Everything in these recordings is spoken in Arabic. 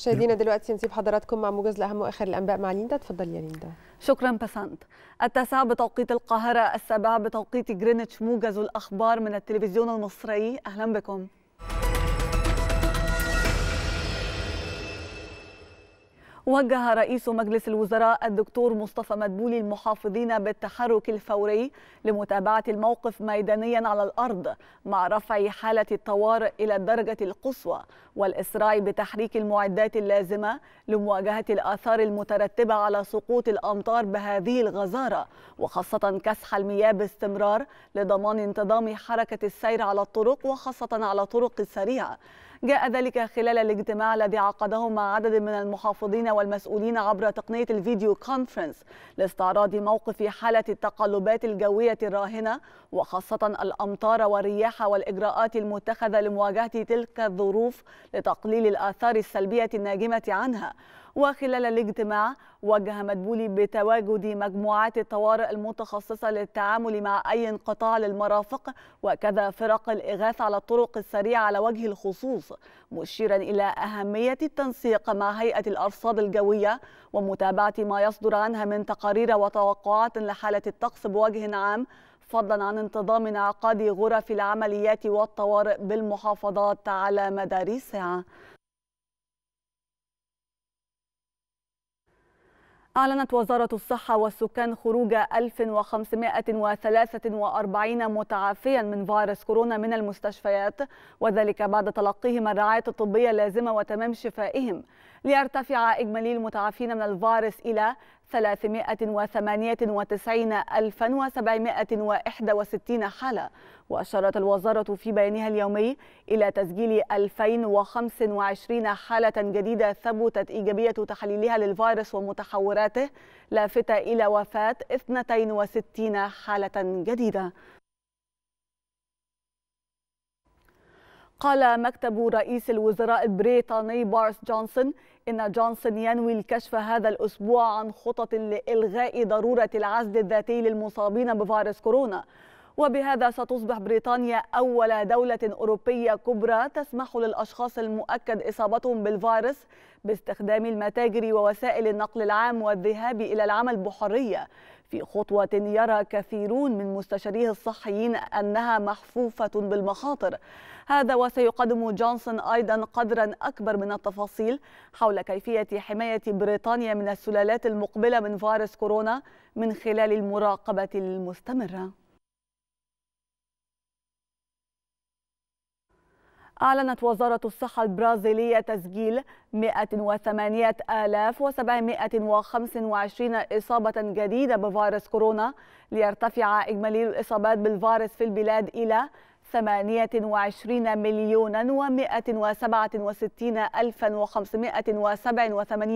مشاهدينا دلوقتي نسيب حضراتكم مع موجز لاهم واخر الانباء مع ليندا تفضل يا ليندا شكرا بسنت التاسعة بتوقيت القاهرة السابعة بتوقيت جرينتش موجز الأخبار من التلفزيون المصري أهلا بكم وجه رئيس مجلس الوزراء الدكتور مصطفى مدبولي المحافظين بالتحرك الفوري لمتابعة الموقف ميدانيا على الأرض مع رفع حالة الطوارئ إلى الدرجة القصوى والإسراع بتحريك المعدات اللازمة لمواجهة الآثار المترتبة على سقوط الأمطار بهذه الغزارة وخاصة كسح المياه باستمرار لضمان انتظام حركة السير على الطرق وخاصة على طرق السريعة جاء ذلك خلال الاجتماع الذي عقده مع عدد من المحافظين والمسؤولين عبر تقنية الفيديو كونفرنس لاستعراض موقف حالة التقلبات الجوية الراهنة وخاصة الأمطار والرياح والإجراءات المتخذة لمواجهة تلك الظروف لتقليل الآثار السلبية الناجمة عنها وخلال الاجتماع وجه مدبولي بتواجد مجموعات الطوارئ المتخصصة للتعامل مع أي انقطاع للمرافق وكذا فرق الإغاثة على الطرق السريعة على وجه الخصوص مشيرا إلى أهمية التنسيق مع هيئة الأرصاد الجوية ومتابعة ما يصدر عنها من تقارير وتوقعات لحالة الطقس بوجه عام فضلا عن انتظام انعقاد غرف العمليات والطوارئ بالمحافظات على مدار ساعة أعلنت وزارة الصحة والسكان خروج 1543 متعافيا من فيروس كورونا من المستشفيات وذلك بعد تلقيهم الرعاية الطبية اللازمة وتمام شفائهم ليرتفع إجمالي المتعافين من الفيروس إلى 398761 حالة وأشارت الوزارة في بيانها اليومي إلى تسجيل 2025 حالة جديدة ثبتت إيجابية تحليلها للفيروس ومتحوراته لافتة إلى وفاة 62 حالة جديدة قال مكتب رئيس الوزراء البريطاني بارس جونسون إن جونسون ينوي الكشف هذا الأسبوع عن خطط لإلغاء ضرورة العزل الذاتي للمصابين بفيروس كورونا وبهذا ستصبح بريطانيا أول دولة أوروبية كبرى تسمح للأشخاص المؤكد إصابتهم بالفيروس باستخدام المتاجر ووسائل النقل العام والذهاب إلى العمل بحرية في خطوة يرى كثيرون من مستشاريه الصحيين أنها محفوفة بالمخاطر هذا وسيقدم جونسون أيضا قدرا أكبر من التفاصيل حول كيفية حماية بريطانيا من السلالات المقبلة من فيروس كورونا من خلال المراقبة المستمرة أعلنت وزارة الصحة البرازيلية تسجيل 108725 إصابة جديدة بفيروس كورونا ليرتفع إجمالي الإصابات بالفيروس في البلاد إلى 28 مليونا و167 ألفا و587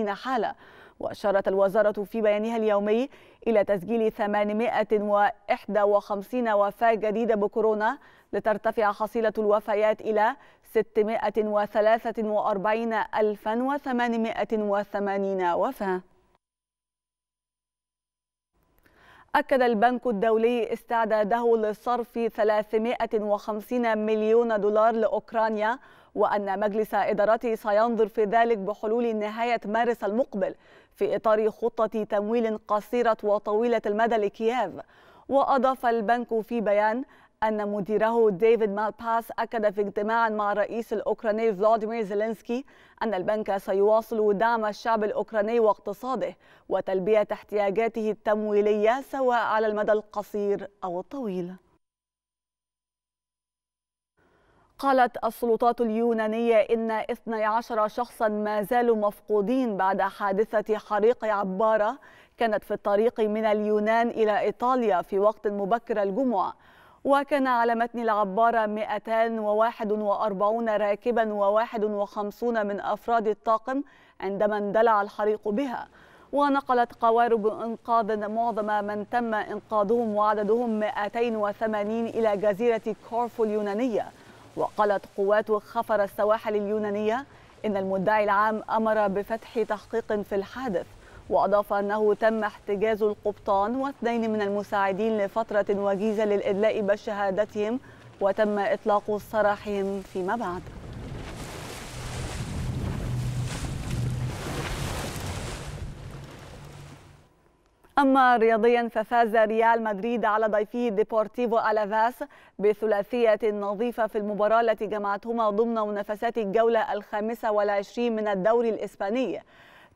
حالة وأشارت الوزارة في بيانها اليومي إلى تسجيل 851 وفاة جديدة بكورونا لترتفع حصيلة الوفيات إلى 643 الفا وثمانمائه وثمانين وفاة أكد البنك الدولي استعداده لصرف 350 مليون دولار لأوكرانيا وأن مجلس إدارته سينظر في ذلك بحلول نهاية مارس المقبل في إطار خطة تمويل قصيرة وطويلة المدى لكييف وأضاف البنك في بيان أن مديره ديفيد مالباس أكد في اجتماع مع الرئيس الأوكراني فلاديمير زيلينسكي أن البنك سيواصل دعم الشعب الأوكراني واقتصاده وتلبية احتياجاته التمويلية سواء على المدى القصير أو الطويل قالت السلطات اليونانية إن 12 شخصا ما زالوا مفقودين بعد حادثة حريق عبارة كانت في الطريق من اليونان إلى إيطاليا في وقت مبكر الجمعة وكان على متن العبارة 241 راكبا و51 من أفراد الطاقم عندما اندلع الحريق بها ونقلت قوارب إنقاذ معظم من تم إنقاذهم وعددهم 280 إلى جزيرة كورفو اليونانية وقالت قوات خفر السواحل اليونانية إن المدعي العام أمر بفتح تحقيق في الحادث وأضاف أنه تم احتجاز القبطان واثنين من المساعدين لفترة وجيزة للإدلاء بشهادتهم وتم إطلاق سراحهم فيما بعد أما رياضيا ففاز ريال مدريد على ضيفه ديبورتيفو ألافاس بثلاثية نظيفة في المباراة التي جمعتهما ضمن منافسات الجولة الخامسة والعشرين من الدوري الإسباني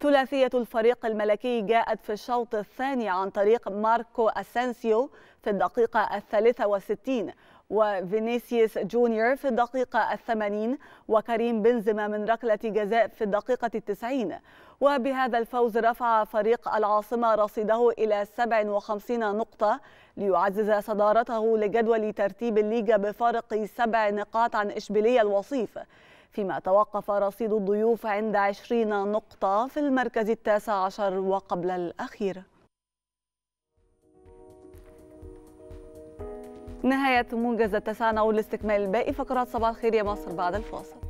ثلاثية الفريق الملكي جاءت في الشوط الثاني عن طريق ماركو أسانسيو في الدقيقة الثالثة وستين وفينيسيوس جونيور في الدقيقة الثمانين وكريم بنزما من ركلة جزاء في الدقيقة التسعين وبهذا الفوز رفع فريق العاصمة رصيده إلى 57 نقطة ليعزز صدارته لجدول ترتيب الليجا بفارق سبع نقاط عن إشبيلية الوصيف فيما توقف رصيد الضيوف عند 20 نقطة في المركز التاسع عشر وقبل الأخير نهاية موجز التسعة نعود لاستكمال باقي فقرات صباح الخير يا مصر بعد الفاصل